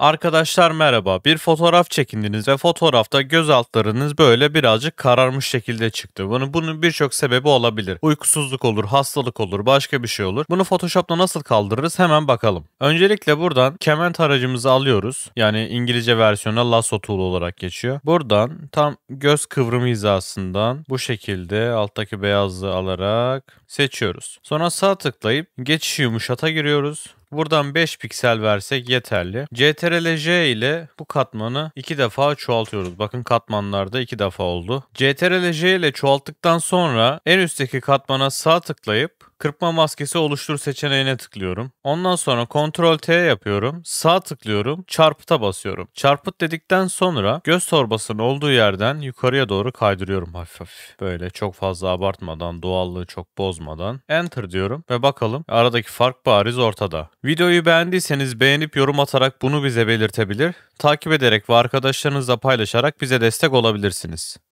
Arkadaşlar merhaba. Bir fotoğraf çekindiniz ve fotoğrafta göz altlarınız böyle birazcık kararmış şekilde çıktı. Bunu bunun birçok sebebi olabilir. Uykusuzluk olur, hastalık olur, başka bir şey olur. Bunu Photoshop'ta nasıl kaldırırız hemen bakalım. Öncelikle buradan kement aracımızı alıyoruz. Yani İngilizce versiyonuna lasso tool olarak geçiyor. Buradan tam göz kıvrımı hizasından bu şekilde alttaki beyazlığı alarak seçiyoruz. Sonra sağ tıklayıp geçiş yumuşata giriyoruz. Buradan 5 piksel versek yeterli. CTRL-J ile bu katmanı 2 defa çoğaltıyoruz. Bakın katmanlarda 2 defa oldu. CTRL-J ile çoğalttıktan sonra en üstteki katmana sağ tıklayıp Kırpma maskesi oluştur seçeneğine tıklıyorum. Ondan sonra Ctrl T yapıyorum. Sağ tıklıyorum. Çarpıta basıyorum. Çarpıt dedikten sonra göz torbasının olduğu yerden yukarıya doğru kaydırıyorum hafif hafif. Böyle çok fazla abartmadan, doğallığı çok bozmadan. Enter diyorum ve bakalım aradaki fark bariz ortada. Videoyu beğendiyseniz beğenip yorum atarak bunu bize belirtebilir. Takip ederek ve arkadaşlarınızla paylaşarak bize destek olabilirsiniz.